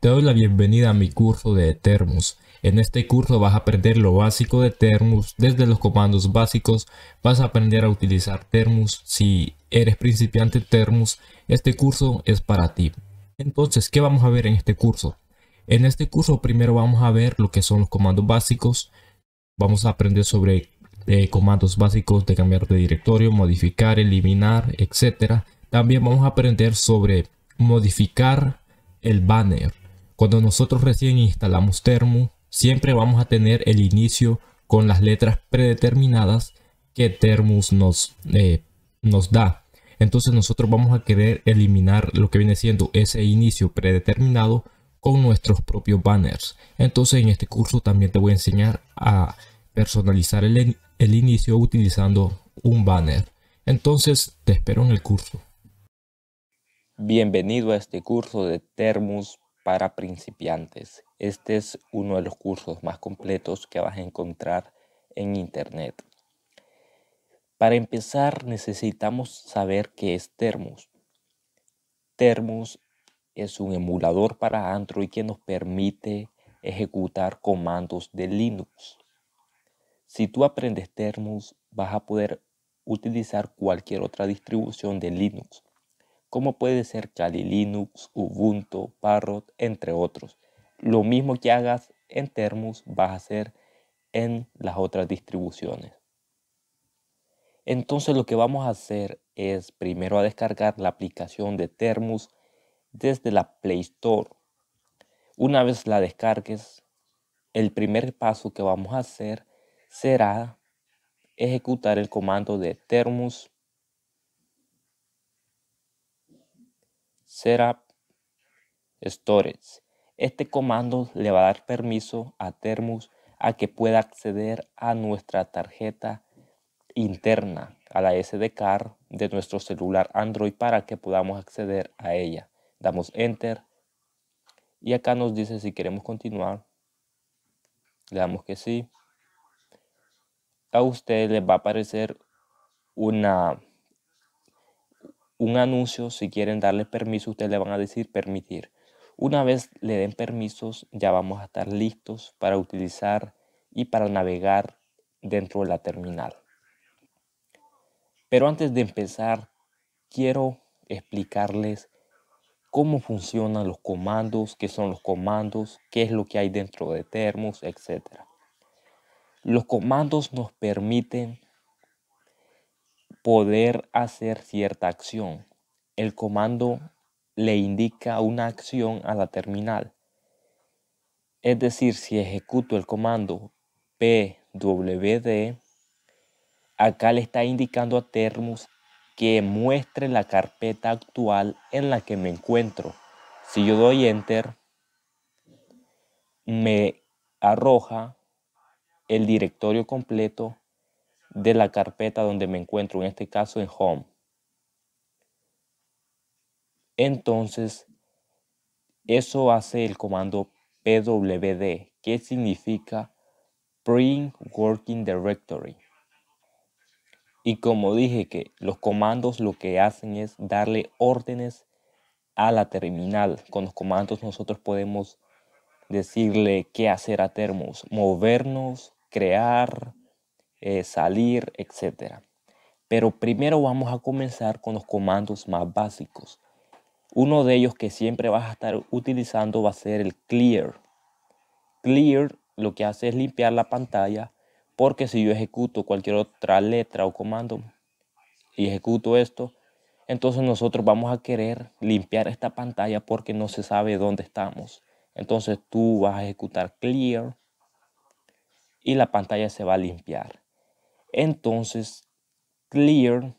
Te doy la bienvenida a mi curso de Termus En este curso vas a aprender lo básico de Termos, desde los comandos básicos, vas a aprender a utilizar Termus Si eres principiante Termus este curso es para ti. Entonces, ¿qué vamos a ver en este curso? En este curso primero vamos a ver lo que son los comandos básicos. Vamos a aprender sobre eh, comandos básicos de cambiar de directorio, modificar, eliminar, etc. También vamos a aprender sobre modificar el banner. Cuando nosotros recién instalamos termo, siempre vamos a tener el inicio con las letras predeterminadas que termus nos, eh, nos da. Entonces nosotros vamos a querer eliminar lo que viene siendo ese inicio predeterminado con nuestros propios banners. Entonces en este curso también te voy a enseñar a personalizar el, inicio utilizando un banner. Entonces te espero en el curso. Bienvenido a este curso de Termus para principiantes. Este es uno de los cursos más completos que vas a encontrar en Internet. Para empezar necesitamos saber qué es Termos. Termos es un emulador para Android que nos permite ejecutar comandos de Linux. Si tú aprendes Termos vas a poder utilizar cualquier otra distribución de Linux como puede ser Kali Linux, Ubuntu, Parrot, entre otros. Lo mismo que hagas en Termus vas a hacer en las otras distribuciones. Entonces lo que vamos a hacer es primero a descargar la aplicación de Termus desde la Play Store. Una vez la descargues, el primer paso que vamos a hacer será ejecutar el comando de Termus setup storage. Este comando le va a dar permiso a Thermos a que pueda acceder a nuestra tarjeta interna, a la SD card de nuestro celular Android para que podamos acceder a ella. Damos Enter y acá nos dice si queremos continuar. Le damos que sí. A usted le va a aparecer una un anuncio, si quieren darle permiso, ustedes le van a decir permitir. Una vez le den permisos, ya vamos a estar listos para utilizar y para navegar dentro de la terminal. Pero antes de empezar, quiero explicarles cómo funcionan los comandos, qué son los comandos, qué es lo que hay dentro de Termos, etc. Los comandos nos permiten poder hacer cierta acción. El comando le indica una acción a la terminal. Es decir, si ejecuto el comando pwd, acá le está indicando a Termus que muestre la carpeta actual en la que me encuentro. Si yo doy enter, me arroja el directorio completo de la carpeta donde me encuentro, en este caso en Home. Entonces, eso hace el comando pwd, que significa Print Working Directory. Y como dije que los comandos lo que hacen es darle órdenes a la terminal. Con los comandos nosotros podemos decirle qué hacer a Termos, movernos, crear, eh, salir, etcétera Pero primero vamos a comenzar con los comandos más básicos. Uno de ellos que siempre vas a estar utilizando va a ser el clear. Clear lo que hace es limpiar la pantalla porque si yo ejecuto cualquier otra letra o comando y ejecuto esto, entonces nosotros vamos a querer limpiar esta pantalla porque no se sabe dónde estamos. Entonces tú vas a ejecutar clear y la pantalla se va a limpiar. Entonces, clear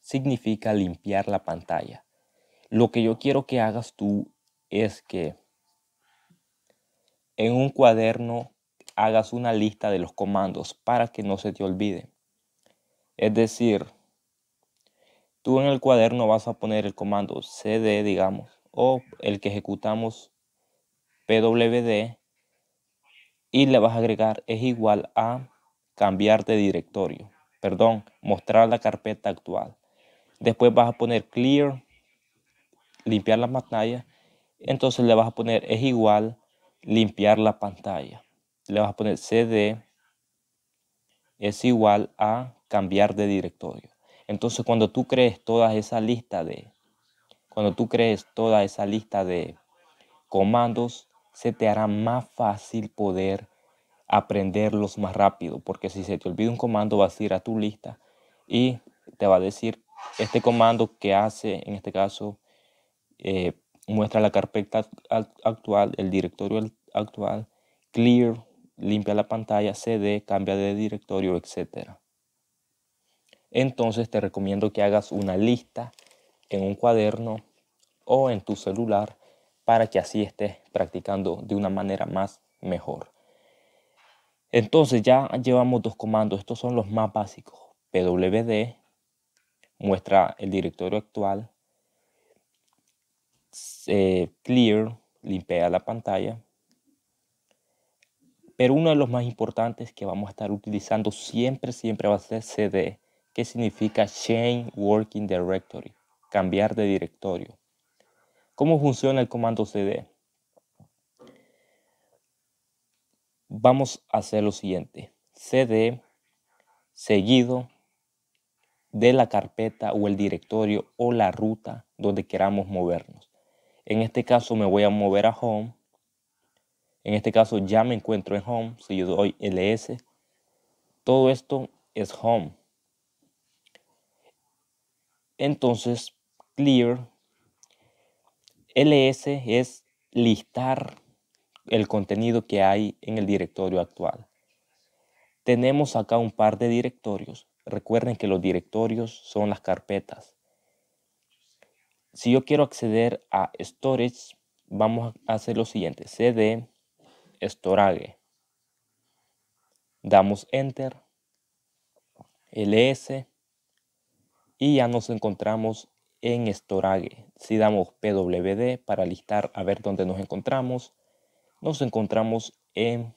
significa limpiar la pantalla. Lo que yo quiero que hagas tú es que en un cuaderno hagas una lista de los comandos para que no se te olvide. Es decir, tú en el cuaderno vas a poner el comando CD, digamos, o el que ejecutamos PWD y le vas a agregar es igual a cambiar de directorio, perdón, mostrar la carpeta actual. Después vas a poner clear, limpiar la pantalla, entonces le vas a poner es igual limpiar la pantalla. Le vas a poner cd es igual a cambiar de directorio. Entonces cuando tú crees toda esa lista de cuando tú crees toda esa lista de comandos, se te hará más fácil poder aprenderlos más rápido, porque si se te olvida un comando vas a ir a tu lista y te va a decir este comando que hace, en este caso, eh, muestra la carpeta actual, el directorio actual, clear, limpia la pantalla, cd, cambia de directorio, etc. Entonces te recomiendo que hagas una lista en un cuaderno o en tu celular para que así estés practicando de una manera más mejor. Entonces ya llevamos dos comandos, estos son los más básicos. PWD muestra el directorio actual, eh, clear limpia la pantalla, pero uno de los más importantes que vamos a estar utilizando siempre, siempre va a ser CD, que significa Change Working Directory, cambiar de directorio. ¿Cómo funciona el comando CD? vamos a hacer lo siguiente. CD seguido de la carpeta o el directorio o la ruta donde queramos movernos. En este caso me voy a mover a home. En este caso ya me encuentro en home. Si yo doy ls, todo esto es home. Entonces, clear. ls es listar el contenido que hay en el directorio actual. Tenemos acá un par de directorios. Recuerden que los directorios son las carpetas. Si yo quiero acceder a storage, vamos a hacer lo siguiente. cd storage. Damos enter, ls, y ya nos encontramos en storage. Si damos pwd para listar a ver dónde nos encontramos, nos encontramos en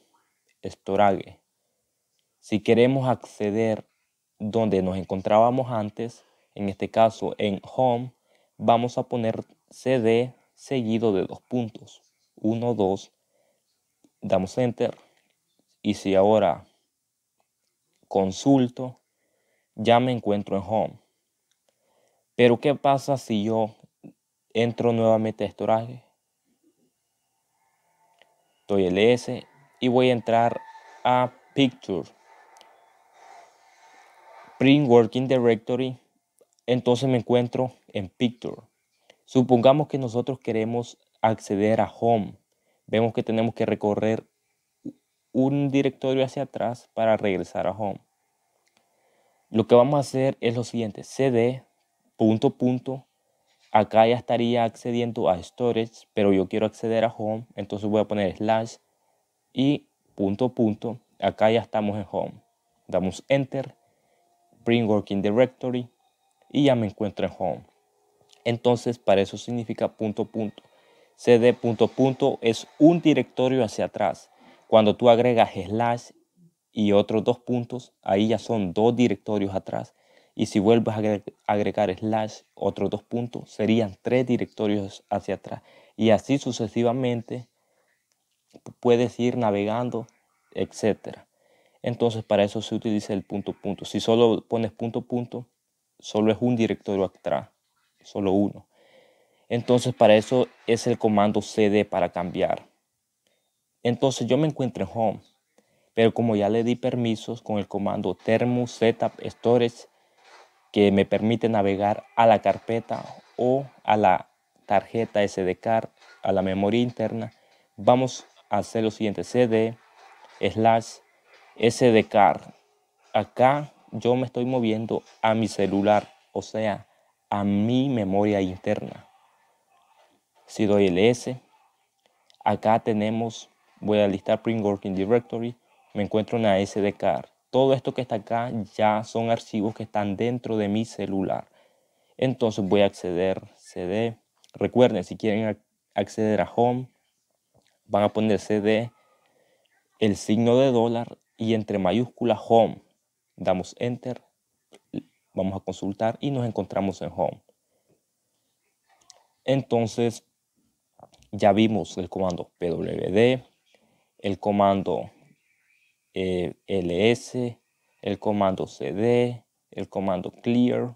Estorague. Si queremos acceder donde nos encontrábamos antes, en este caso en Home, vamos a poner CD seguido de dos puntos. 1, 2, damos Enter. Y si ahora consulto, ya me encuentro en Home. Pero ¿qué pasa si yo entro nuevamente a Storage? doy el S y voy a entrar a Picture, Print Working Directory, entonces me encuentro en Picture. Supongamos que nosotros queremos acceder a Home. Vemos que tenemos que recorrer un directorio hacia atrás para regresar a Home. Lo que vamos a hacer es lo siguiente, cd acá ya estaría accediendo a storage, pero yo quiero acceder a home, entonces voy a poner slash y punto punto, acá ya estamos en home. Damos enter, bring working directory y ya me encuentro en home. Entonces para eso significa punto punto. cd punto punto es un directorio hacia atrás. Cuando tú agregas slash y otros dos puntos, ahí ya son dos directorios atrás. Y si vuelves a agregar, slash otros dos puntos, serían tres directorios hacia atrás. Y así sucesivamente puedes ir navegando, etc. Entonces para eso se utiliza el punto punto. Si solo pones punto punto, solo es un directorio atrás, solo uno. Entonces para eso es el comando cd para cambiar. Entonces yo me encuentro en home, pero como ya le di permisos con el comando thermo setup storage que me permite navegar a la carpeta o a la tarjeta SD card, a la memoria interna, vamos a hacer lo siguiente, cd slash SD card. Acá yo me estoy moviendo a mi celular, o sea, a mi memoria interna. Si doy el S, acá tenemos, voy a listar Print Working Directory, me encuentro una SD card. Todo esto que está acá ya son archivos que están dentro de mi celular. Entonces voy a acceder, CD. Recuerden, si quieren acceder a Home, van a poner CD, el signo de dólar y entre mayúsculas Home. Damos Enter, vamos a consultar y nos encontramos en Home. Entonces, ya vimos el comando PWD, el comando eh, ls, el comando cd, el comando clear,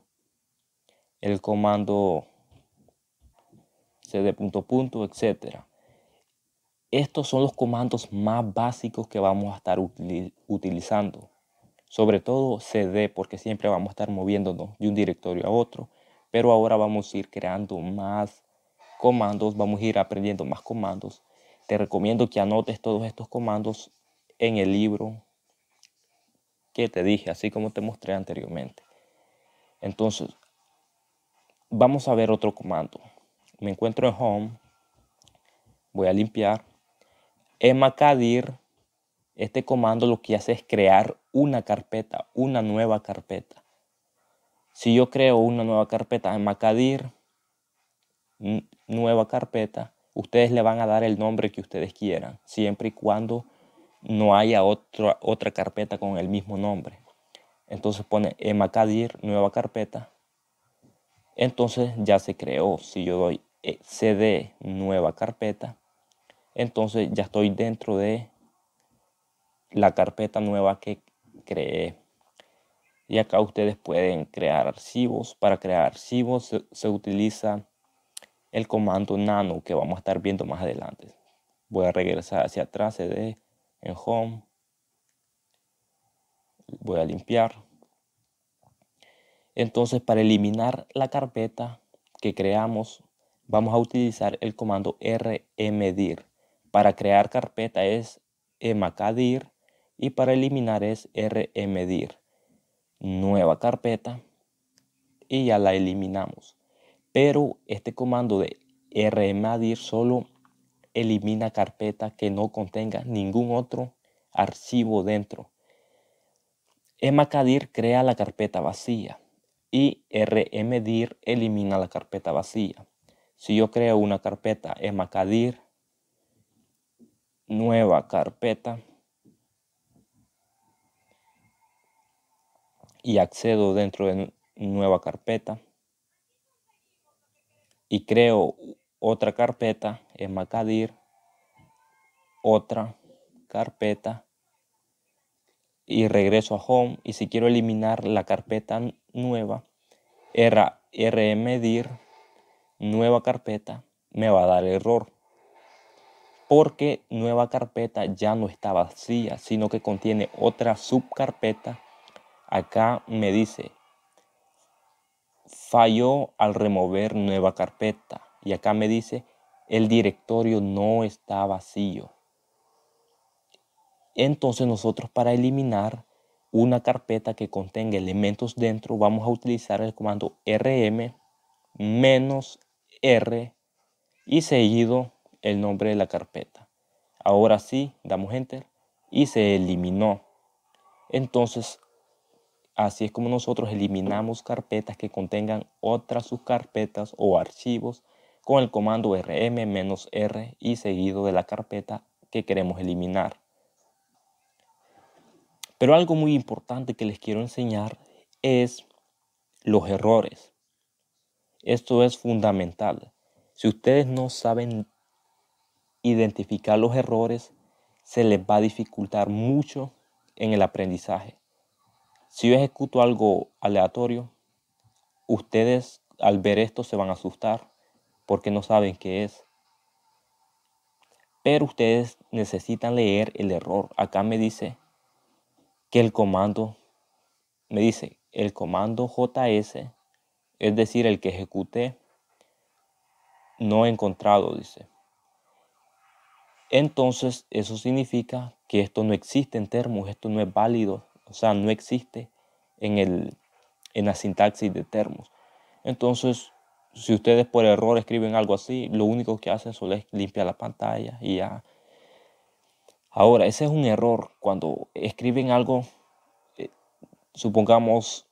el comando cd punto punto, etcétera Estos son los comandos más básicos que vamos a estar utilizando. Sobre todo cd, porque siempre vamos a estar moviéndonos de un directorio a otro. Pero ahora vamos a ir creando más comandos, vamos a ir aprendiendo más comandos. Te recomiendo que anotes todos estos comandos en el libro que te dije, así como te mostré anteriormente. Entonces, vamos a ver otro comando. Me encuentro en Home, voy a limpiar. Macadir, este comando lo que hace es crear una carpeta, una nueva carpeta. Si yo creo una nueva carpeta, en Macadir, nueva carpeta, ustedes le van a dar el nombre que ustedes quieran, siempre y cuando no haya otra, otra carpeta con el mismo nombre. Entonces pone emacadir, nueva carpeta. Entonces ya se creó. Si yo doy eh, cd, nueva carpeta, entonces ya estoy dentro de la carpeta nueva que creé. Y acá ustedes pueden crear archivos. Para crear archivos se, se utiliza el comando nano que vamos a estar viendo más adelante. Voy a regresar hacia atrás, cd, en home voy a limpiar entonces para eliminar la carpeta que creamos vamos a utilizar el comando rmdir para crear carpeta es mkdir y para eliminar es rmdir nueva carpeta y ya la eliminamos pero este comando de rmdir solo elimina carpeta que no contenga ningún otro archivo dentro. Emacadir crea la carpeta vacía y rmdir elimina la carpeta vacía. Si yo creo una carpeta emacadir, nueva carpeta y accedo dentro de nueva carpeta y creo otra carpeta en Macadir, otra carpeta y regreso a home y si quiero eliminar la carpeta nueva rmdir nueva carpeta me va a dar error porque nueva carpeta ya no está vacía sino que contiene otra subcarpeta acá me dice falló al remover nueva carpeta y acá me dice, el directorio no está vacío. Entonces nosotros para eliminar una carpeta que contenga elementos dentro, vamos a utilizar el comando rm menos r y seguido el nombre de la carpeta. Ahora sí, damos enter y se eliminó. Entonces, así es como nosotros eliminamos carpetas que contengan otras subcarpetas o archivos con el comando rm-r y seguido de la carpeta que queremos eliminar. Pero algo muy importante que les quiero enseñar es los errores. Esto es fundamental. Si ustedes no saben identificar los errores, se les va a dificultar mucho en el aprendizaje. Si yo ejecuto algo aleatorio, ustedes al ver esto se van a asustar porque no saben qué es. Pero ustedes necesitan leer el error. Acá me dice que el comando, me dice el comando JS, es decir, el que ejecute, no encontrado, dice. Entonces, eso significa que esto no existe en termos, esto no es válido, o sea, no existe en, el, en la sintaxis de termos. Entonces, si ustedes por error escriben algo así, lo único que hacen es limpiar la pantalla y ya. Ahora, ese es un error cuando escriben algo, eh, supongamos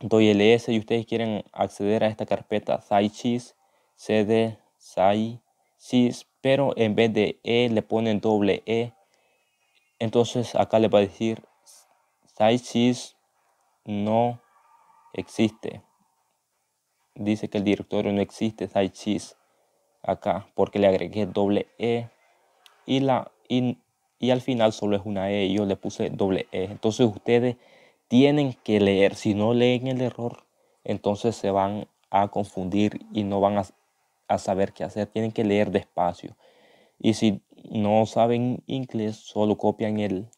doy ls e y ustedes quieren acceder a esta carpeta sidecheese cd sidecheese, pero en vez de e le ponen doble e, entonces acá le va a decir no existe dice que el directorio no existe sidecheese acá porque le agregué doble e y, la, y, al final solo es una e y yo le puse doble e. Entonces ustedes tienen que leer. Si no leen el error, entonces se van a confundir y no van a, a, saber qué hacer. Tienen que leer despacio. Y si no saben inglés, solo copian el,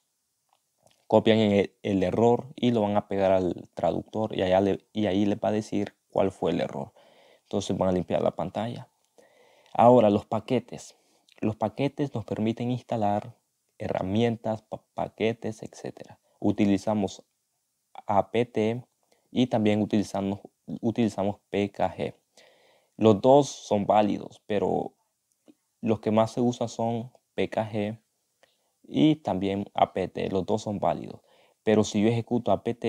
copian el, error y lo van a pegar al traductor y, allá le, y ahí les va a decir cuál fue el error. Entonces van a limpiar la pantalla. Ahora, los paquetes. Los paquetes nos permiten instalar herramientas, paquetes, etcétera Utilizamos apt y también utilizamos, utilizamos pkg. Los dos son válidos, pero los que más se usan son pkg y también apt. Los dos son válidos. Pero si yo ejecuto apt,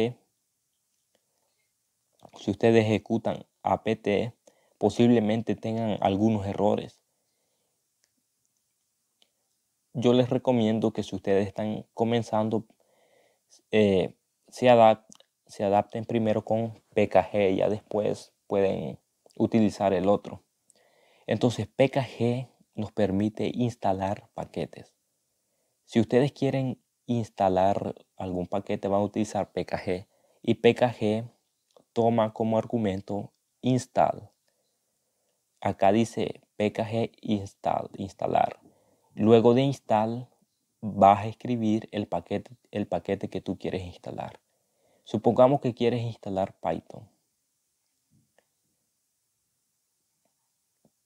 si ustedes ejecutan APT, posiblemente tengan algunos errores. Yo les recomiendo que si ustedes están comenzando, eh, se, se adapten primero con PKG, ya después pueden utilizar el otro. Entonces PKG nos permite instalar paquetes. Si ustedes quieren instalar algún paquete van a utilizar PKG y PKG toma como argumento install. Acá dice pkg install, instalar. Luego de install vas a escribir el paquete, el paquete que tú quieres instalar. Supongamos que quieres instalar Python.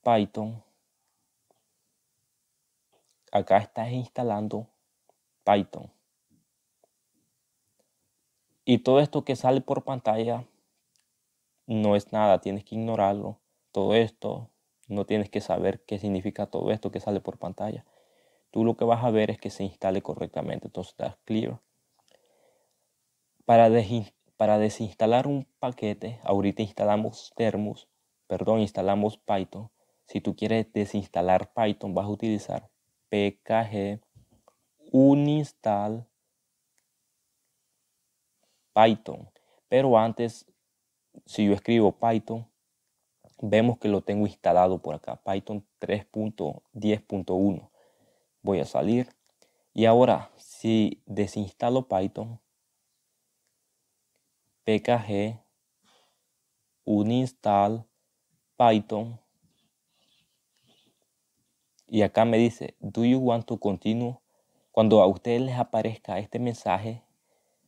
Python. Acá estás instalando Python. Y todo esto que sale por pantalla no es nada, tienes que ignorarlo. Todo esto, no tienes que saber qué significa todo esto que sale por pantalla. Tú lo que vas a ver es que se instale correctamente, entonces das clear. Para, para desinstalar un paquete, ahorita instalamos thermos perdón, instalamos Python. Si tú quieres desinstalar Python, vas a utilizar pkg uninstall python. Pero antes si yo escribo Python, vemos que lo tengo instalado por acá, Python 3.10.1. Voy a salir. Y ahora, si desinstalo Python, pkg uninstall Python. Y acá me dice, do you want to continue? Cuando a ustedes les aparezca este mensaje,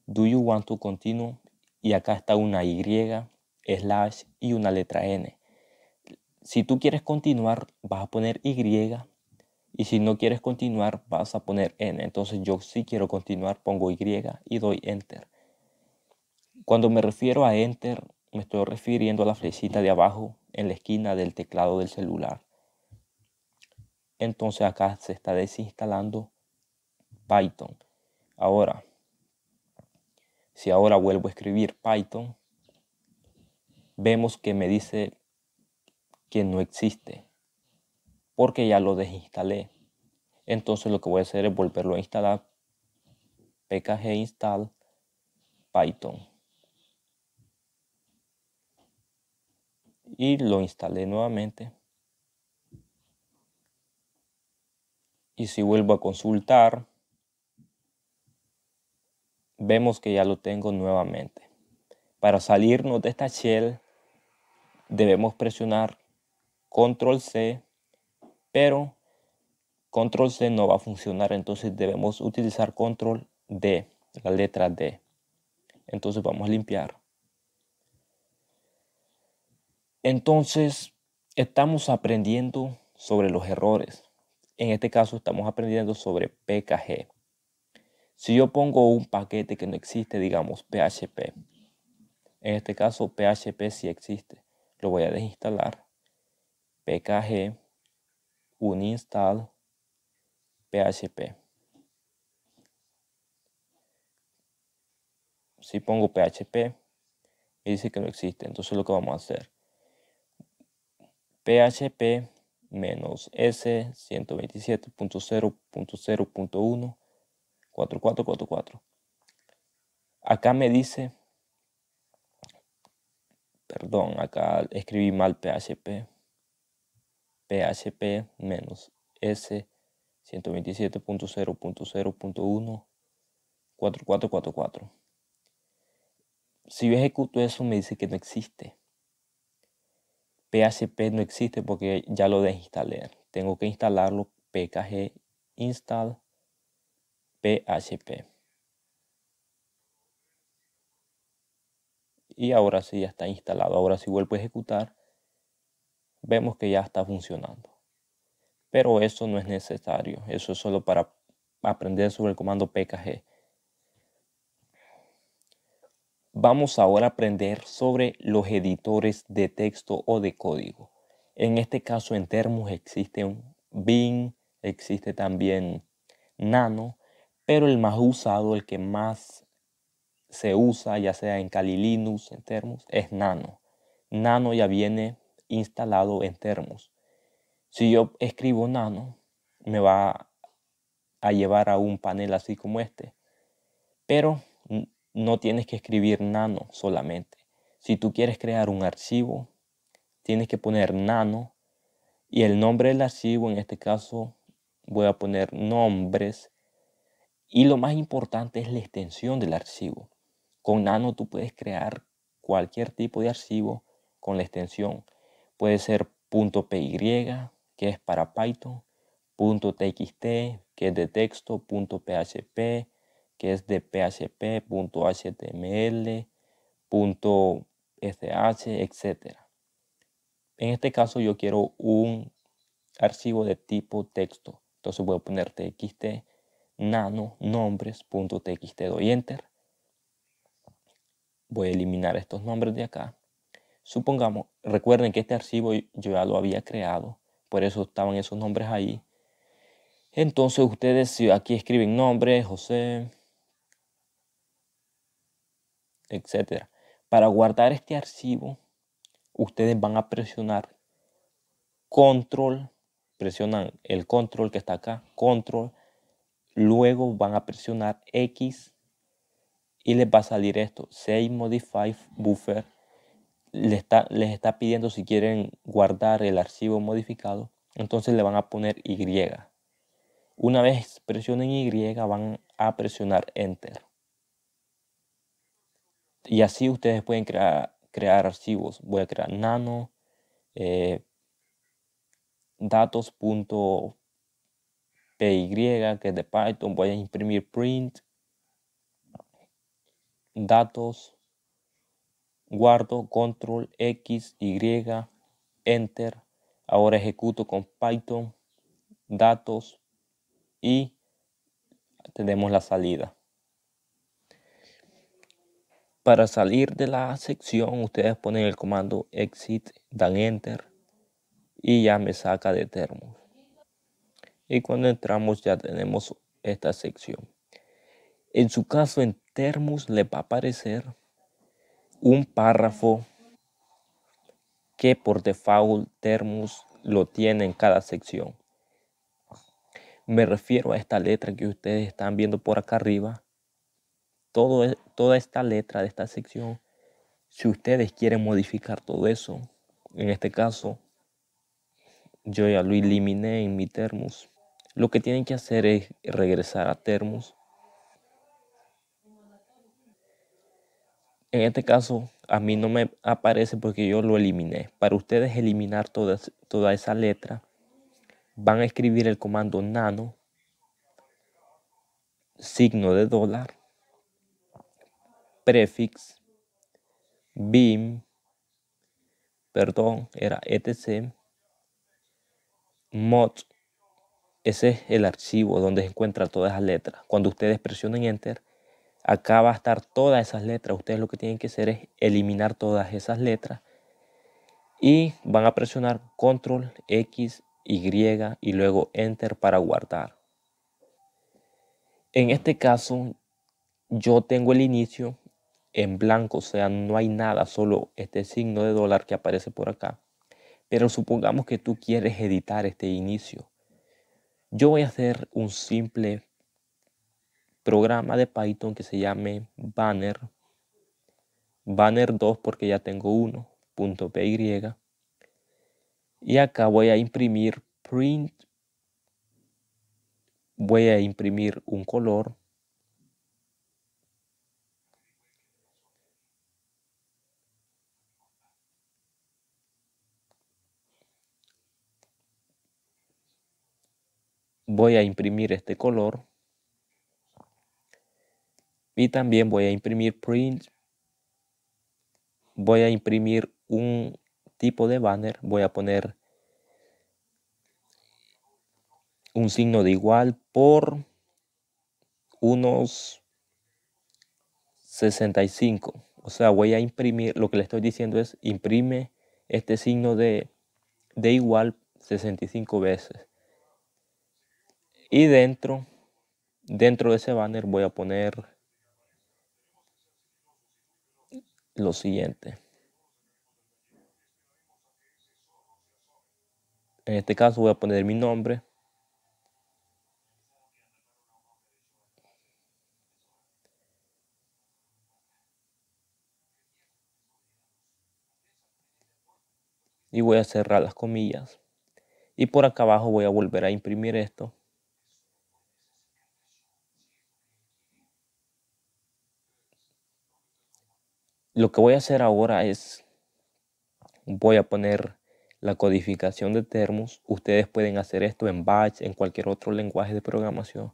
do you want to continue? Y acá está una Y slash y una letra n. Si tú quieres continuar, vas a poner y. Y si no quieres continuar, vas a poner n. Entonces yo sí quiero continuar, pongo y y doy enter. Cuando me refiero a enter, me estoy refiriendo a la flechita de abajo en la esquina del teclado del celular. Entonces acá se está desinstalando Python. Ahora, si ahora vuelvo a escribir Python, vemos que me dice que no existe porque ya lo desinstalé. Entonces lo que voy a hacer es volverlo a instalar. PKG install Python. Y lo instalé nuevamente. Y si vuelvo a consultar, vemos que ya lo tengo nuevamente. Para salirnos de esta shell, debemos presionar control C, pero control C no va a funcionar, entonces debemos utilizar control D, la letra D. Entonces vamos a limpiar. Entonces estamos aprendiendo sobre los errores. En este caso estamos aprendiendo sobre PKG. Si yo pongo un paquete que no existe, digamos PHP. En este caso PHP sí existe lo voy a desinstalar. PKG uninstall PHP. Si pongo PHP, me dice que no existe. Entonces lo que vamos a hacer. PHP menos S 127.0.0.1 4444. Acá me dice perdón, acá escribí mal PHP. PHP menos S 127.0.0.1 4444. Si yo ejecuto eso me dice que no existe. PHP no existe porque ya lo desinstalé. Tengo que instalarlo pkg install php. y ahora sí ya está instalado. Ahora si vuelvo a ejecutar, vemos que ya está funcionando. Pero eso no es necesario, eso es solo para aprender sobre el comando PKG. Vamos ahora a aprender sobre los editores de texto o de código. En este caso en Termos existe bing existe también Nano, pero el más usado, el que más se usa, ya sea en Kali Linux, en Termos, es Nano. Nano ya viene instalado en Termos. Si yo escribo Nano, me va a llevar a un panel así como este. Pero no tienes que escribir Nano solamente. Si tú quieres crear un archivo, tienes que poner Nano y el nombre del archivo, en este caso voy a poner nombres. Y lo más importante es la extensión del archivo. Con Nano tú puedes crear cualquier tipo de archivo con la extensión. Puede ser .py, que es para Python, .txt, que es de texto, .php, que es de PHP, .html, .sh, etc. En este caso yo quiero un archivo de tipo texto. Entonces voy a poner txt nano nombres.txt doy enter voy a eliminar estos nombres de acá. Supongamos, recuerden que este archivo yo ya lo había creado, por eso estaban esos nombres ahí. Entonces ustedes si aquí escriben nombre, José, etc. Para guardar este archivo, ustedes van a presionar control, presionan el control que está acá, control, luego van a presionar X y les va a salir esto. Save Modify Buffer les está, les está pidiendo si quieren guardar el archivo modificado, entonces le van a poner Y. Una vez presionen Y van a presionar Enter. Y así ustedes pueden crear, crear archivos. Voy a crear nano eh, datos.py que es de Python. Voy a imprimir print datos, guardo control X, Y, enter. Ahora ejecuto con Python, datos y tenemos la salida. Para salir de la sección, ustedes ponen el comando exit, dan enter y ya me saca de termos. Y cuando entramos ya tenemos esta sección. En su caso, en termus le va a aparecer un párrafo que por default termus lo tiene en cada sección. Me refiero a esta letra que ustedes están viendo por acá arriba. Todo, e, toda esta letra de esta sección, si ustedes quieren modificar todo eso, en este caso, yo ya lo eliminé en mi termus. Lo que tienen que hacer es regresar a termus En este caso, a mí no me aparece porque yo lo eliminé. Para ustedes eliminar toda, toda esa letra, van a escribir el comando nano, signo de dólar, prefix, beam, perdón, era etc, mod, ese es el archivo donde se encuentra todas las letras. Cuando ustedes presionen enter, Acá va a estar todas esas letras. Ustedes lo que tienen que hacer es eliminar todas esas letras. Y van a presionar control X, Y y luego enter para guardar. En este caso, yo tengo el inicio en blanco, o sea, no hay nada, solo este signo de dólar que aparece por acá. Pero supongamos que tú quieres editar este inicio. Yo voy a hacer un simple programa de Python que se llame banner, banner 2 porque ya tengo uno, punto Y acá voy a imprimir print, voy a imprimir un color. Voy a imprimir este color y también voy a imprimir print voy a imprimir un tipo de banner voy a poner un signo de igual por unos 65 o sea voy a imprimir lo que le estoy diciendo es imprime este signo de, de igual 65 veces y dentro dentro de ese banner voy a poner lo siguiente. En este caso voy a poner mi nombre. Y voy a cerrar las comillas. Y por acá abajo voy a volver a imprimir esto. Lo que voy a hacer ahora es, voy a poner la codificación de termos. Ustedes pueden hacer esto en batch, en cualquier otro lenguaje de programación.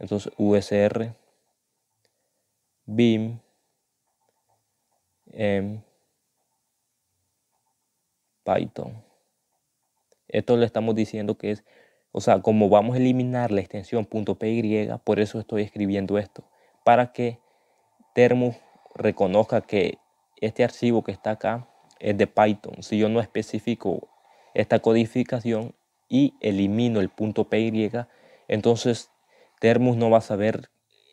Entonces, USR, BIM, Python. Esto le estamos diciendo que es, o sea, como vamos a eliminar la extensión .py, por eso estoy escribiendo esto, para que termos reconozca que este archivo que está acá es de Python. Si yo no especifico esta codificación y elimino el punto PY, entonces Termus no va a saber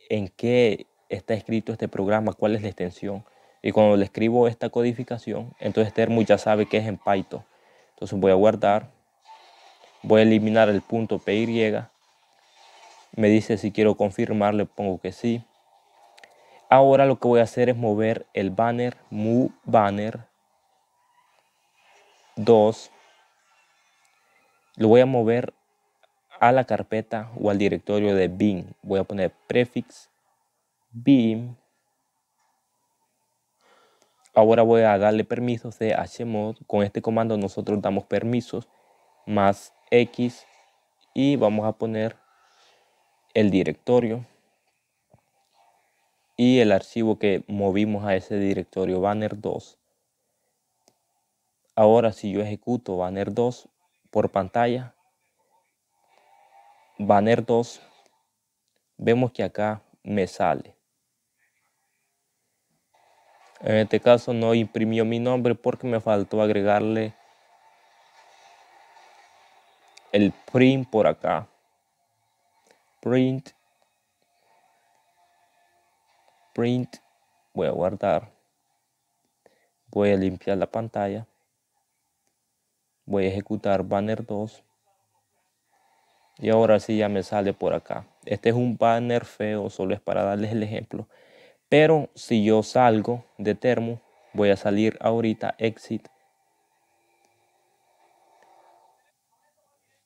en qué está escrito este programa, cuál es la extensión. Y cuando le escribo esta codificación, entonces Termus ya sabe que es en Python. Entonces voy a guardar, voy a eliminar el punto PY. Me dice si quiero confirmar, le pongo que sí. Ahora lo que voy a hacer es mover el banner mu banner 2. Lo voy a mover a la carpeta o al directorio de bin. Voy a poner prefix bin. Ahora voy a darle permisos de hmod. Con este comando nosotros damos permisos más x y vamos a poner el directorio el archivo que movimos a ese directorio banner 2. Ahora si yo ejecuto banner 2 por pantalla, banner 2, vemos que acá me sale. En este caso no imprimió mi nombre porque me faltó agregarle el print por acá. Print print, voy a guardar, voy a limpiar la pantalla, voy a ejecutar banner 2 y ahora sí ya me sale por acá. Este es un banner feo, solo es para darles el ejemplo. Pero si yo salgo de termo, voy a salir ahorita exit.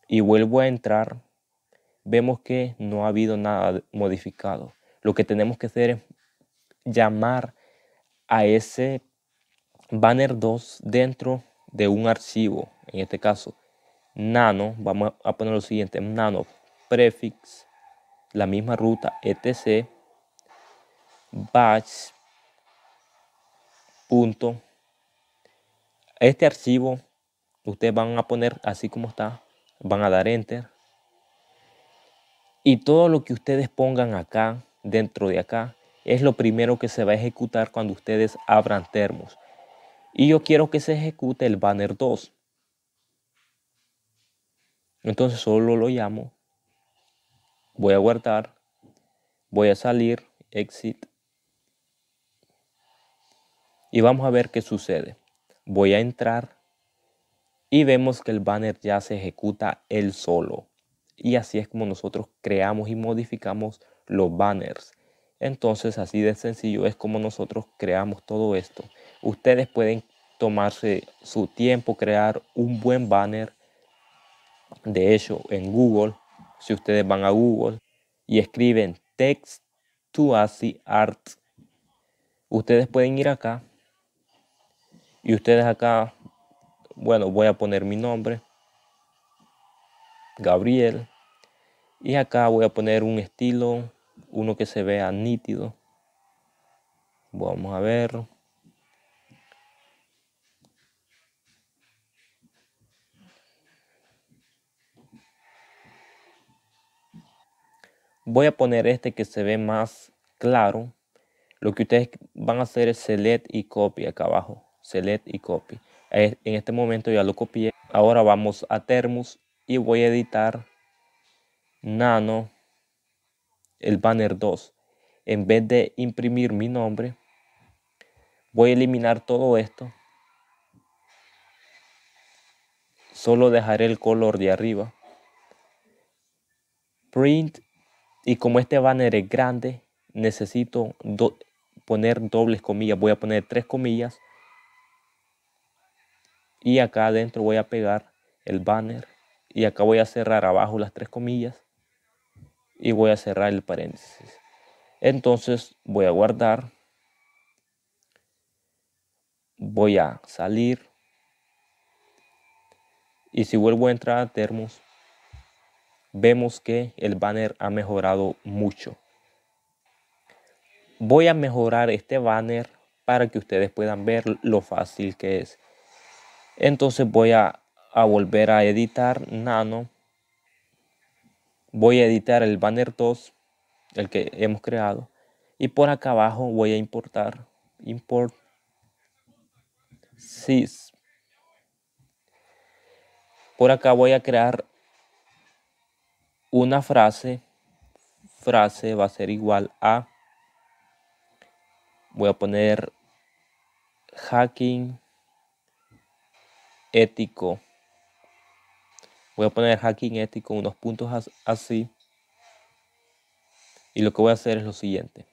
Y vuelvo a entrar. Vemos que no ha habido nada modificado. Lo que tenemos que hacer es llamar a ese banner 2 dentro de un archivo, en este caso nano, vamos a poner lo siguiente, nano prefix, la misma ruta etc, batch, punto. Este archivo ustedes van a poner así como está, van a dar enter. Y todo lo que ustedes pongan acá, dentro de acá, es lo primero que se va a ejecutar cuando ustedes abran termos. Y yo quiero que se ejecute el banner 2. Entonces solo lo llamo. Voy a guardar. Voy a salir. Exit. Y vamos a ver qué sucede. Voy a entrar. Y vemos que el banner ya se ejecuta él solo. Y así es como nosotros creamos y modificamos los banners. Entonces, así de sencillo es como nosotros creamos todo esto. Ustedes pueden tomarse su tiempo, crear un buen banner. De hecho, en Google, si ustedes van a Google y escriben text to ASCII art, ustedes pueden ir acá y ustedes acá, bueno, voy a poner mi nombre, Gabriel, y acá voy a poner un estilo uno que se vea nítido. Vamos a ver. Voy a poner este que se ve más claro. Lo que ustedes van a hacer es select y copy acá abajo. Select y copy. En este momento ya lo copié. Ahora vamos a Thermos. y voy a editar Nano el banner 2, en vez de imprimir mi nombre, voy a eliminar todo esto. Solo dejaré el color de arriba. Print. Y como este banner es grande, necesito poner dobles comillas. Voy a poner tres comillas. Y acá adentro voy a pegar el banner. Y acá voy a cerrar abajo las tres comillas y voy a cerrar el paréntesis. Entonces voy a guardar, voy a salir y si vuelvo a entrar a Termos, vemos que el banner ha mejorado mucho. Voy a mejorar este banner para que ustedes puedan ver lo fácil que es. Entonces voy a, a volver a editar nano voy a editar el banner 2, el que hemos creado, y por acá abajo voy a importar, import sys. Por acá voy a crear una frase, frase va a ser igual a, voy a poner hacking ético voy a poner hacking este con unos puntos así y lo que voy a hacer es lo siguiente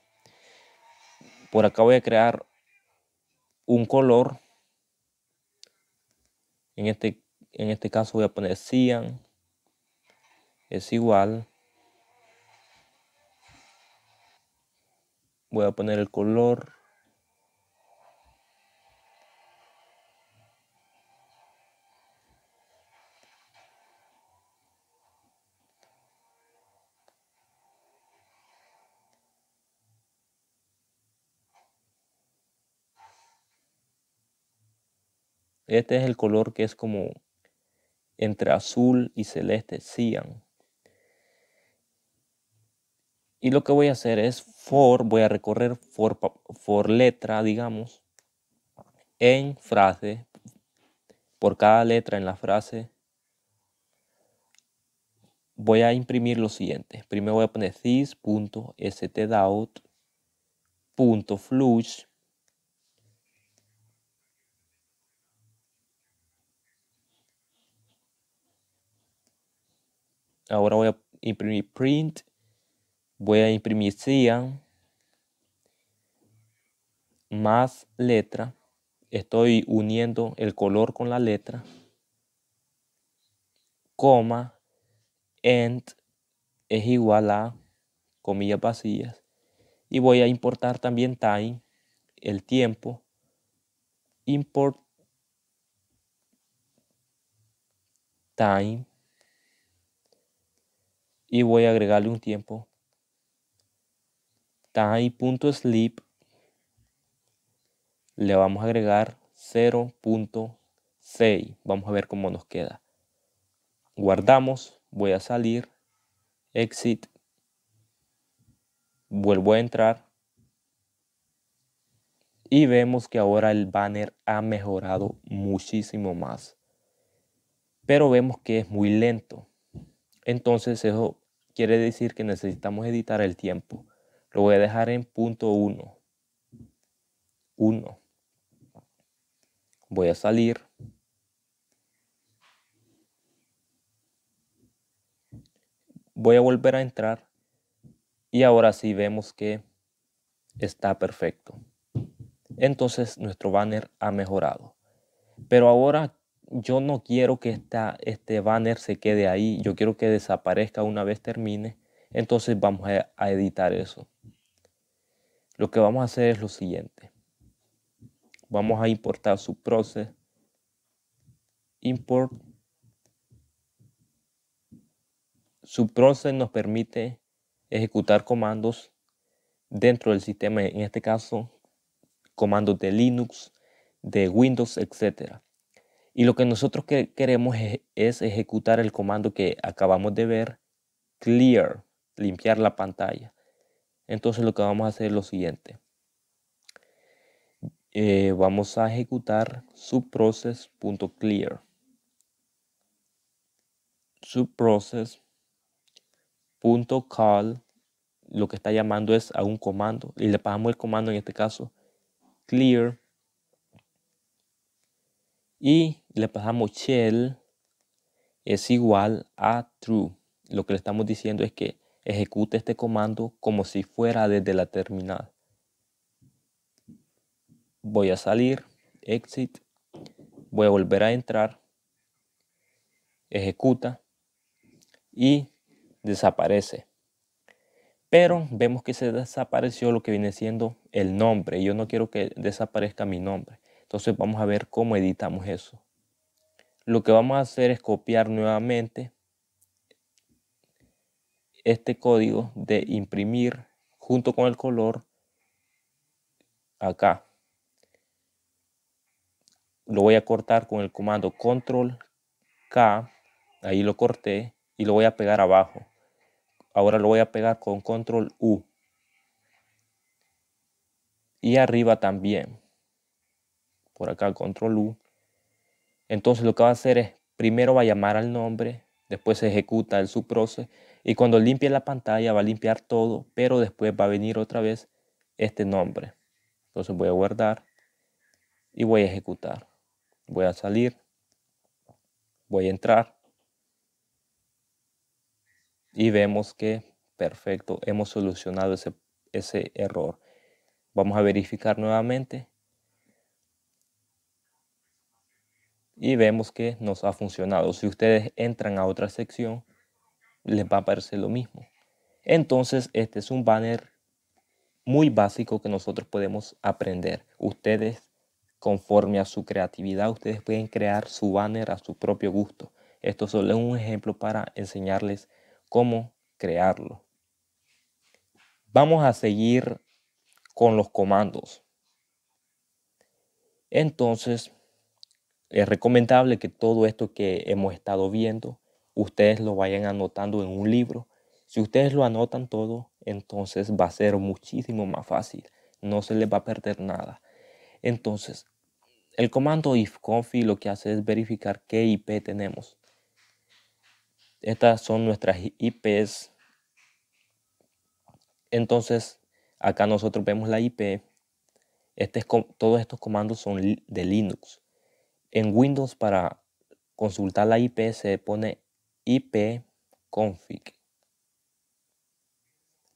por acá voy a crear un color en este en este caso voy a poner cyan es igual voy a poner el color Este es el color que es como entre azul y celeste, cian. Y lo que voy a hacer es for, voy a recorrer for, letra, digamos, en frase, por cada letra en la frase, voy a imprimir lo siguiente. Primero voy a poner this.stdout.flush ahora voy a imprimir print voy a imprimir cyan más letra estoy uniendo el color con la letra coma end es igual a comillas vacías y voy a importar también time el tiempo import time y voy a agregarle un tiempo. Time.sleep le vamos a agregar 0.6. Vamos a ver cómo nos queda. Guardamos, voy a salir, exit, vuelvo a entrar y vemos que ahora el banner ha mejorado muchísimo más. Pero vemos que es muy lento. Entonces eso quiere decir que necesitamos editar el tiempo. Lo voy a dejar en punto 1. 1. Voy a salir. Voy a volver a entrar. Y ahora sí vemos que está perfecto. Entonces nuestro banner ha mejorado. Pero ahora yo no quiero que este banner se quede ahí, yo quiero que desaparezca una vez termine, entonces vamos a, editar eso. Lo que vamos a hacer es lo siguiente. Vamos a importar Subprocess. Import. Subprocess nos permite ejecutar comandos dentro del sistema, en este caso comandos de Linux, de Windows, etc. Y lo que nosotros queremos es, ejecutar el comando que acabamos de ver, clear, limpiar la pantalla. Entonces lo que vamos a hacer es lo siguiente. Eh, vamos a ejecutar subprocess.clear. Subprocess.call lo que está llamando es a un comando y le pasamos el comando en este caso clear y le pasamos shell es igual a true. Lo que le estamos diciendo es que ejecute este comando como si fuera desde la terminal. Voy a salir, exit, voy a volver a entrar, ejecuta y desaparece. Pero vemos que se desapareció lo que viene siendo el nombre. Yo no quiero que desaparezca mi nombre. Entonces vamos a ver cómo editamos eso. Lo que vamos a hacer es copiar nuevamente este código de imprimir junto con el color acá. Lo voy a cortar con el comando control K. Ahí lo corté y lo voy a pegar abajo. Ahora lo voy a pegar con control U. Y arriba también por acá control U. Entonces lo que va a hacer es, primero va a llamar al nombre, después se ejecuta el subproceso y cuando limpie la pantalla va a limpiar todo, pero después va a venir otra vez este nombre. Entonces voy a guardar y voy a ejecutar. Voy a salir, voy a entrar y vemos que perfecto, hemos solucionado ese, ese error. Vamos a verificar nuevamente y vemos que nos ha funcionado. Si ustedes entran a otra sección, les va a aparecer lo mismo. Entonces, este es un banner muy básico que nosotros podemos aprender. Ustedes, conforme a su creatividad, ustedes pueden crear su banner a su propio gusto. Esto solo es un ejemplo para enseñarles cómo crearlo. Vamos a seguir con los comandos. Entonces, es recomendable que todo esto que hemos estado viendo, ustedes lo vayan anotando en un libro. Si ustedes lo anotan todo, entonces va a ser muchísimo más fácil. No se les va a perder nada. Entonces, el comando ifconfig lo que hace es verificar qué IP tenemos. Estas son nuestras IPs. Entonces, acá nosotros vemos la IP. Este todos estos comandos son de Linux. En Windows para consultar la IP se pone ipconfig.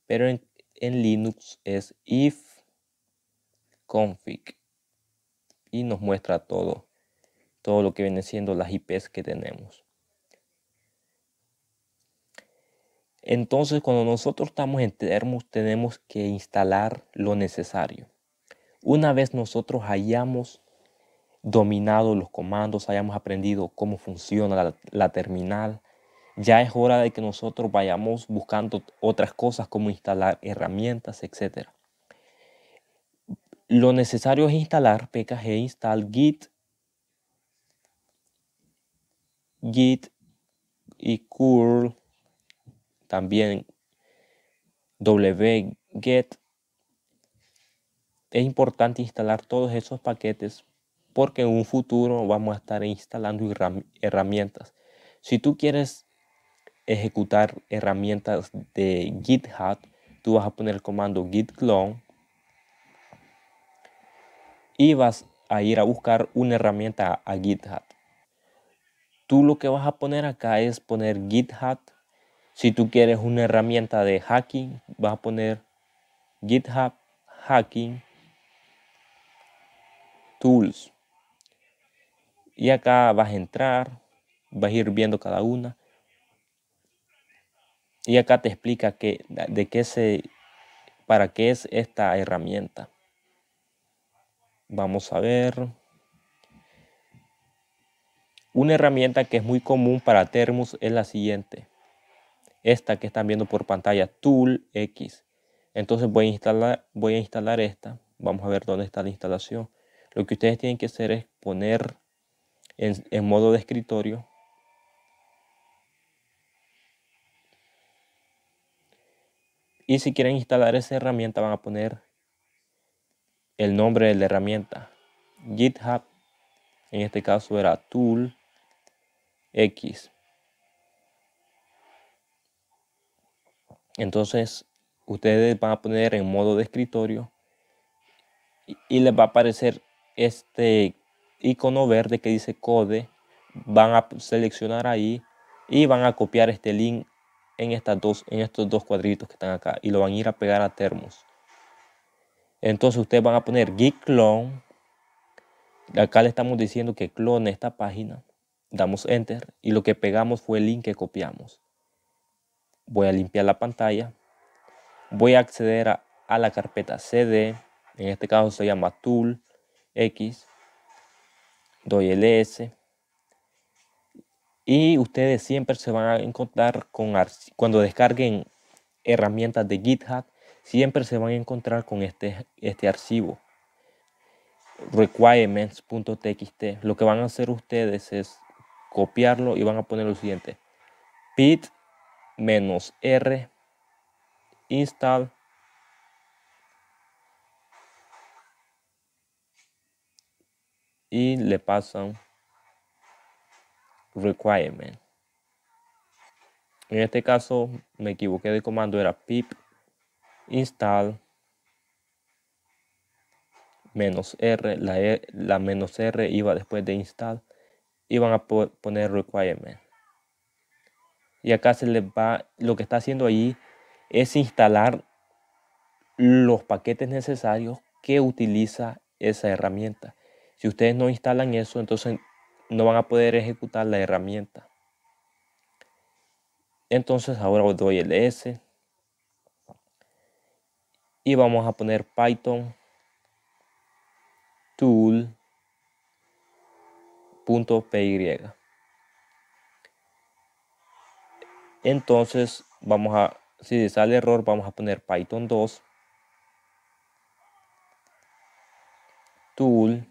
Pero en, Linux es ifconfig. Y nos muestra todo. Todo lo que viene siendo las IPs que tenemos. Entonces, cuando nosotros estamos en Termos tenemos que instalar lo necesario. Una vez nosotros hayamos dominado los comandos, hayamos aprendido cómo funciona la, terminal, ya es hora de que nosotros vayamos buscando otras cosas como instalar herramientas, etc. Lo necesario es instalar pkg install git, git y curl, también wget. Es importante instalar todos esos paquetes porque en un futuro vamos a estar instalando herramientas. Si tú quieres ejecutar herramientas de GitHub, tú vas a poner el comando git clone y vas a ir a buscar una herramienta a GitHub. Tú lo que vas a poner acá es poner GitHub. Si tú quieres una herramienta de hacking, vas a poner GitHub hacking tools. Y acá vas a entrar, vas a ir viendo cada una. Y acá te explica que, de qué se, para qué es esta herramienta. Vamos a ver. Una herramienta que es muy común para Termos es la siguiente. Esta que están viendo por pantalla, Tool X. Entonces voy a instalar, voy a instalar esta. Vamos a ver dónde está la instalación. Lo que ustedes tienen que hacer es poner en, modo de escritorio. Y si quieren instalar esa herramienta van a poner el nombre de la herramienta. GitHub, en este caso era Tool X. Entonces, ustedes van a poner en modo de escritorio y, y les va a aparecer este icono verde que dice code, van a seleccionar ahí y van a copiar este link en, estas dos, en estos dos cuadritos que están acá y lo van a ir a pegar a termos. Entonces ustedes van a poner git clone. Acá le estamos diciendo que clone esta página. Damos enter y lo que pegamos fue el link que copiamos. Voy a limpiar la pantalla. Voy a acceder a, a la carpeta CD. En este caso se llama tool x doy ls y ustedes siempre se van a encontrar con cuando descarguen herramientas de GitHub siempre se van a encontrar con este, este archivo requirements.txt lo que van a hacer ustedes es copiarlo y van a poner lo siguiente pit-r install y le pasan requirement. En este caso me equivoqué de comando, era pip install menos r, la, e, la menos r iba después de install y van a poner requirement. Y acá se les va, lo que está haciendo allí es instalar los paquetes necesarios que utiliza esa herramienta. Si ustedes no instalan eso, entonces no van a poder ejecutar la herramienta. Entonces ahora os doy el S. Y vamos a poner Python tool.py. Entonces vamos a, si sale error, vamos a poner Python 2 tool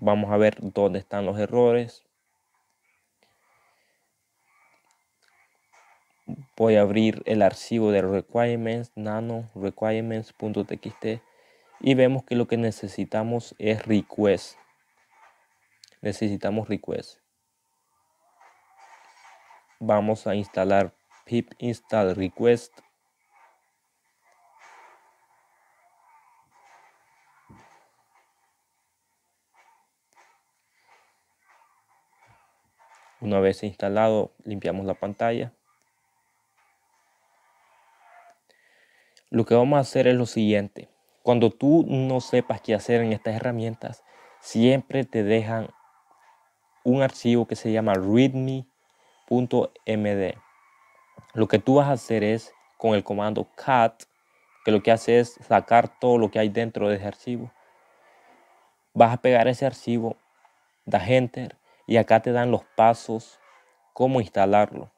Vamos a ver dónde están los errores. Voy a abrir el archivo de requirements, nano requirements.txt y vemos que lo que necesitamos es request. Necesitamos request. Vamos a instalar pip install request Una vez instalado, limpiamos la pantalla. Lo que vamos a hacer es lo siguiente. Cuando tú no sepas qué hacer en estas herramientas, siempre te dejan un archivo que se llama readme.md. Lo que tú vas a hacer es con el comando cat, que lo que hace es sacar todo lo que hay dentro de ese archivo. Vas a pegar ese archivo, das enter y acá te dan los pasos, cómo instalarlo.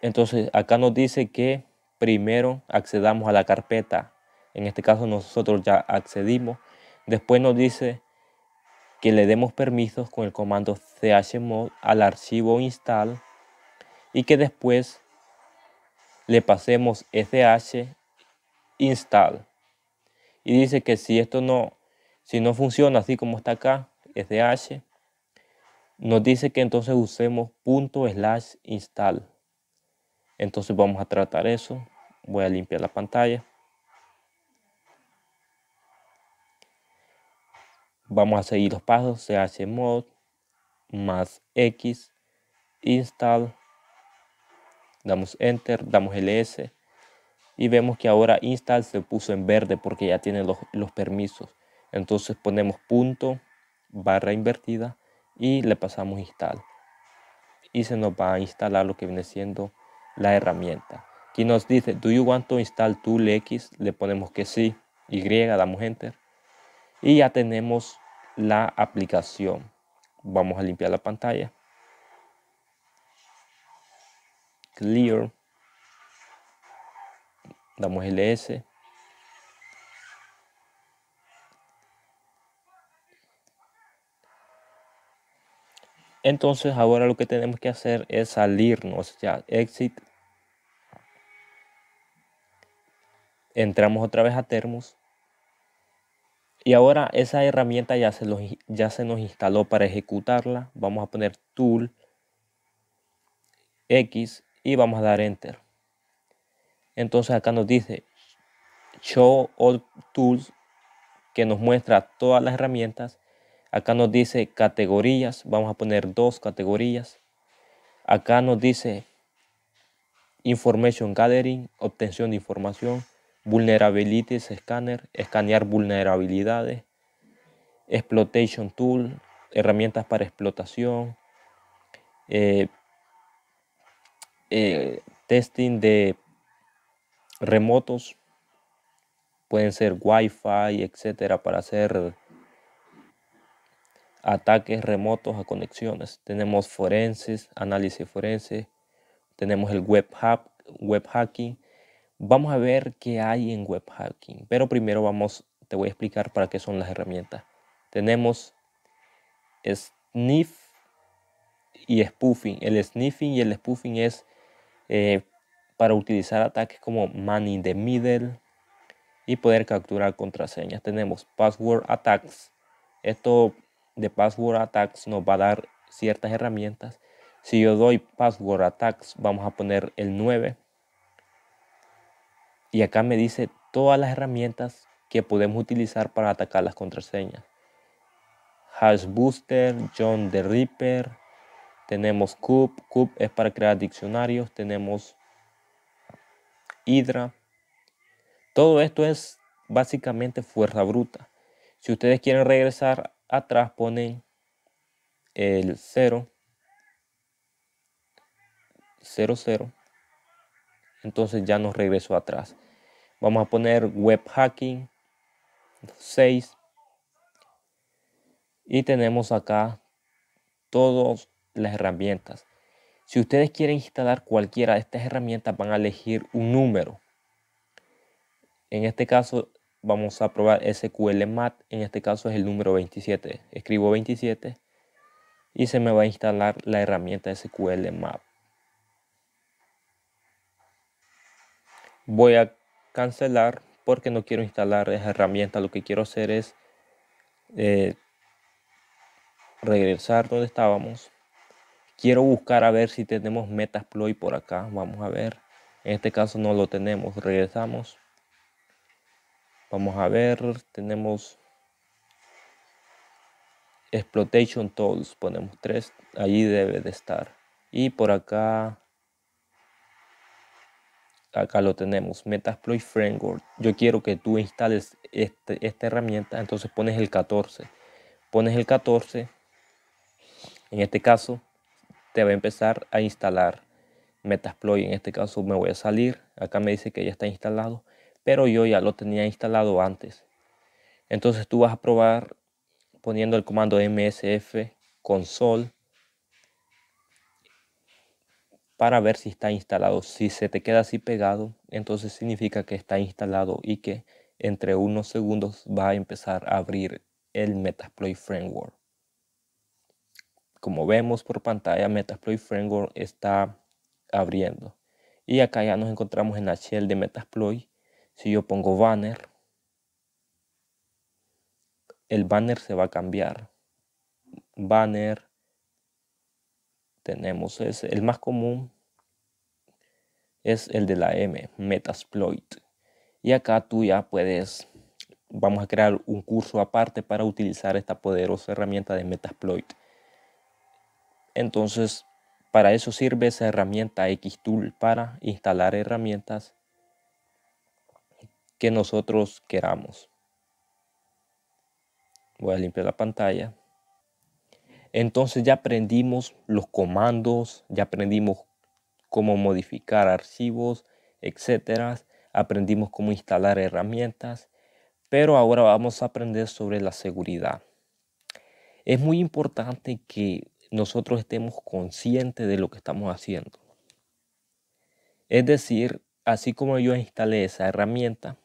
Entonces acá nos dice que primero accedamos a la carpeta. En este caso nosotros ya accedimos. Después nos dice que le demos permisos con el comando chmod al archivo install y que después le pasemos sh install y dice que si esto no si no funciona así como está acá sh nos dice que entonces usemos punto slash install. Entonces vamos a tratar eso. Voy a limpiar la pantalla. Vamos a seguir los pasos. chmod más x install. Damos enter, damos ls. Y vemos que ahora install se puso en verde porque ya tiene los permisos. Entonces ponemos punto barra invertida y le pasamos install y se nos va a instalar lo que viene siendo la herramienta. Aquí nos dice, do you want to install tool X? Le ponemos que sí, Y, damos enter. Y ya tenemos la aplicación. Vamos a limpiar la pantalla. Clear. Damos LS. Entonces ahora lo que tenemos que hacer es salirnos, ya exit. Entramos otra vez a Termos. Y ahora esa herramienta ya se, ya se nos instaló para ejecutarla. Vamos a poner tool X y vamos a dar enter. Entonces acá nos dice show all tools que nos muestra todas las herramientas Acá nos dice categorías, vamos a poner dos categorías. Acá nos dice Information Gathering, obtención de información, Vulnerabilities Scanner, escanear vulnerabilidades, Exploitation Tool, herramientas para explotación, eh, eh, testing de remotos, pueden ser Wi-Fi, etcétera, para hacer ataques remotos a conexiones. Tenemos forenses, análisis forense, tenemos el web, web hacking. Vamos a ver qué hay en web hacking, pero primero vamos, te voy a explicar para qué son las herramientas. Tenemos sniff y spoofing. El sniffing y el spoofing es eh, para utilizar ataques como man in the middle y poder capturar contraseñas. Tenemos password attacks. Esto de password attacks nos va a dar ciertas herramientas. Si yo doy password attacks, vamos a poner el 9. Y acá me dice todas las herramientas que podemos utilizar para atacar las contraseñas. Hash Booster, John the Ripper, tenemos Cube, Cube es para crear diccionarios, tenemos Hydra. Todo esto es básicamente fuerza bruta. Si ustedes quieren regresar atrás ponen el 0, 0, 0. Entonces ya nos regreso atrás. Vamos a poner web hacking 6. Y tenemos acá todas las herramientas. Si ustedes quieren instalar cualquiera de estas herramientas, van a elegir un número. En este caso vamos a probar SQL Map en este caso es el número 27. Escribo 27 y se me va a instalar la herramienta SQL Map. Voy a cancelar porque no quiero instalar esa herramienta. Lo que quiero hacer es eh, regresar donde estábamos. Quiero buscar a ver si tenemos Metasploit por acá. Vamos a ver. En este caso no lo tenemos. Regresamos. Vamos a ver, tenemos Exploitation Tools, ponemos 3, allí debe de estar. Y por acá, acá lo tenemos, Metasploit Framework. Yo quiero que tú instales este, esta herramienta, entonces pones el 14. Pones el 14, en este caso, te va a empezar a instalar Metasploit. En este caso me voy a salir, acá me dice que ya está instalado pero yo ya lo tenía instalado antes. Entonces tú vas a probar poniendo el comando msf console para ver si está instalado. Si se te queda así pegado, entonces significa que está instalado y que entre unos segundos va a empezar a abrir el Metasploit Framework. Como vemos por pantalla, Metasploit Framework está abriendo. Y acá ya nos encontramos en la shell de Metasploit si yo pongo banner, el banner se va a cambiar. Banner, tenemos ese. El más común es el de la M, Metasploit. Y acá tú ya puedes, vamos a crear un curso aparte para utilizar esta poderosa herramienta de Metasploit. Entonces, para eso sirve esa herramienta Xtool para instalar herramientas que nosotros queramos. Voy a limpiar la pantalla. Entonces ya aprendimos los comandos, ya aprendimos cómo modificar archivos, etcétera. Aprendimos cómo instalar herramientas, pero ahora vamos a aprender sobre la seguridad. Es muy importante que nosotros estemos conscientes de lo que estamos haciendo. Es decir, así como yo instalé esa herramienta,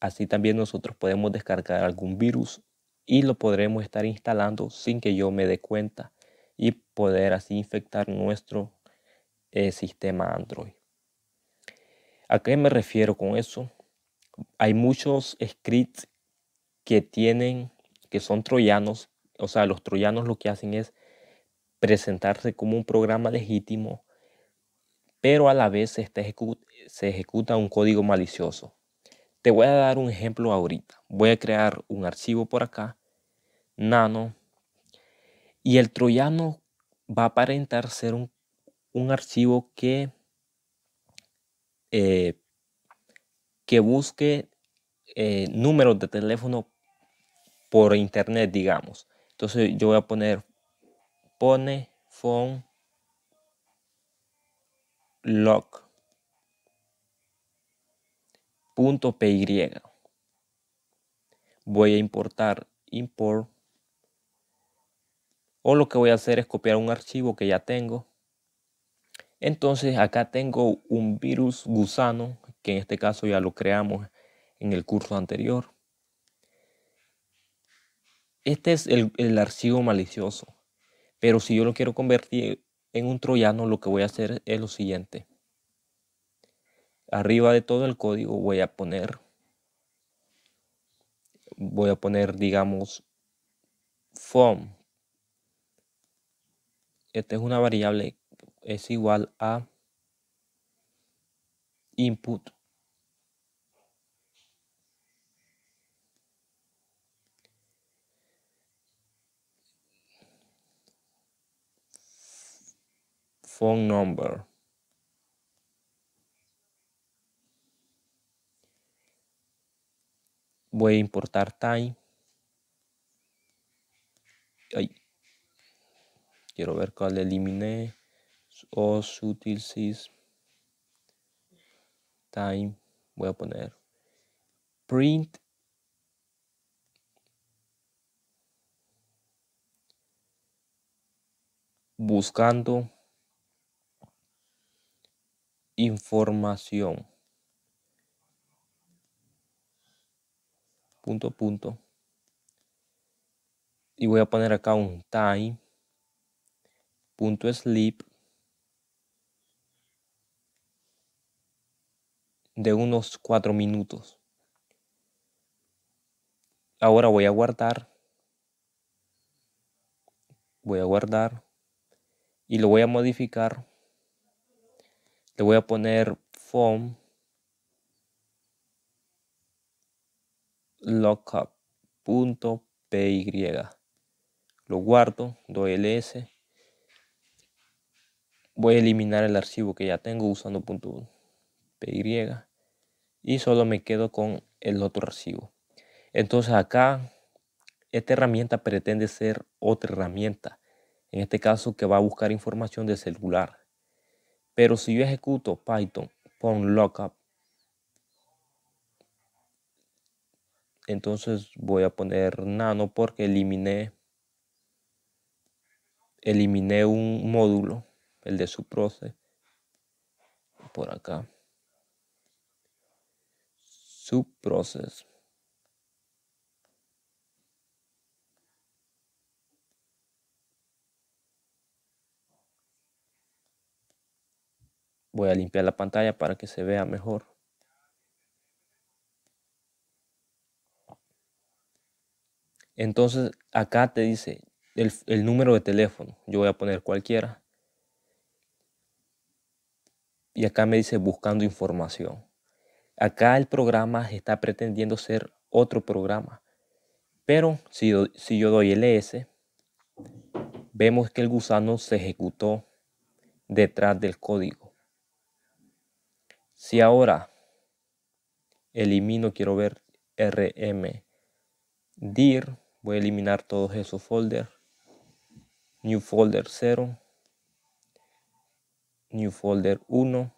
Así también nosotros podemos descargar algún virus y lo podremos estar instalando sin que yo me dé cuenta y poder así infectar nuestro eh, sistema Android. ¿A qué me refiero con eso? Hay muchos scripts que tienen, que son troyanos, o sea, los troyanos lo que hacen es presentarse como un programa legítimo, pero a la vez se ejecuta un código malicioso. Te voy a dar un ejemplo ahorita. Voy a crear un archivo por acá, nano, y el troyano va a aparentar ser un, archivo que, eh, que busque eh, números de teléfono por internet, digamos. Entonces yo voy a poner pone phone lock Punto PY. Voy a importar import. O lo que voy a hacer es copiar un archivo que ya tengo. Entonces acá tengo un virus gusano, que en este caso ya lo creamos en el curso anterior. Este es el, el archivo malicioso. Pero si yo lo quiero convertir en un troyano, lo que voy a hacer es lo siguiente arriba de todo el código voy a poner, voy a poner, digamos, form. Esta es una variable, es igual a input. phone number voy a importar time. Quiero ver cuál eliminé. O utilities. Time. Voy a poner print. Buscando información. punto, punto. Y voy a poner acá un time, punto sleep, de unos 4 minutos. Ahora voy a guardar. Voy a guardar. Y lo voy a modificar. Le voy a poner foam lockup.py Lo guardo, do ls, Voy a eliminar el archivo que ya tengo usando .py y solo me quedo con el otro archivo. Entonces acá esta herramienta pretende ser otra herramienta, en este caso que va a buscar información de celular. Pero si yo ejecuto Python con lockup entonces voy a poner nano porque eliminé eliminé un módulo el de su por acá subprocess voy a limpiar la pantalla para que se vea mejor Entonces acá te dice el, número de teléfono. Yo voy a poner cualquiera. Y acá me dice buscando información. Acá el programa está pretendiendo ser otro programa. Pero si, si yo doy LS, vemos que el gusano se ejecutó detrás del código. Si ahora elimino, quiero ver RM, dir, voy a eliminar todos esos folders new folder 0 new folder 1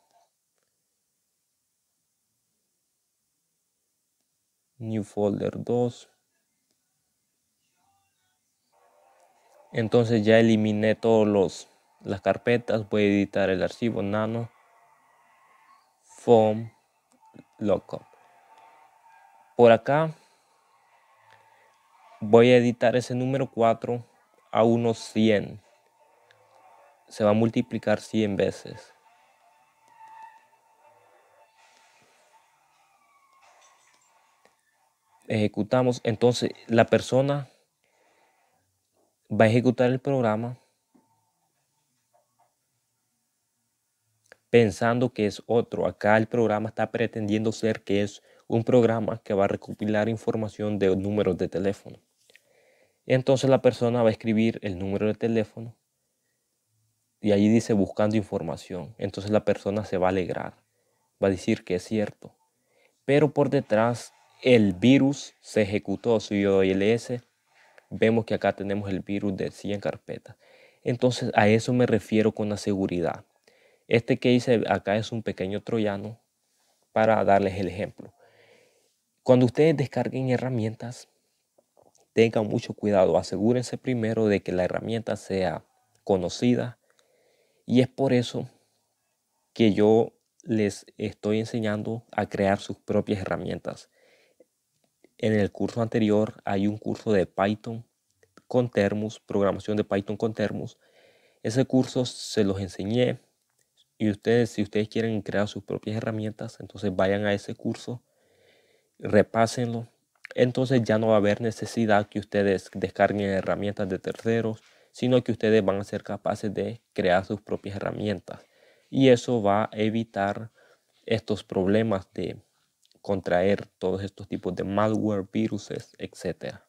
new folder 2 entonces ya eliminé todos los las carpetas voy a editar el archivo nano foam lockup por acá voy a editar ese número 4 a unos 100. Se va a multiplicar 100 veces. Ejecutamos. Entonces la persona va a ejecutar el programa pensando que es otro. Acá el programa está pretendiendo ser que es un programa que va a recopilar información de números de teléfono. Entonces la persona va a escribir el número de teléfono y allí dice buscando información. Entonces la persona se va a alegrar, va a decir que es cierto. Pero por detrás el virus se ejecutó, su IOLS. Vemos que acá tenemos el virus de 100 carpetas. Entonces a eso me refiero con la seguridad. Este que dice acá es un pequeño troyano para darles el ejemplo. Cuando ustedes descarguen herramientas, tengan mucho cuidado. Asegúrense primero de que la herramienta sea conocida. Y es por eso que yo les estoy enseñando a crear sus propias herramientas. En el curso anterior hay un curso de Python con Termus, programación de Python con Termus. Ese curso se los enseñé y ustedes, si ustedes quieren crear sus propias herramientas, entonces vayan a ese curso, repásenlo entonces ya no va a haber necesidad que ustedes descarguen herramientas de terceros, sino que ustedes van a ser capaces de crear sus propias herramientas. Y eso va a evitar estos problemas de contraer todos estos tipos de malware, virus, etc.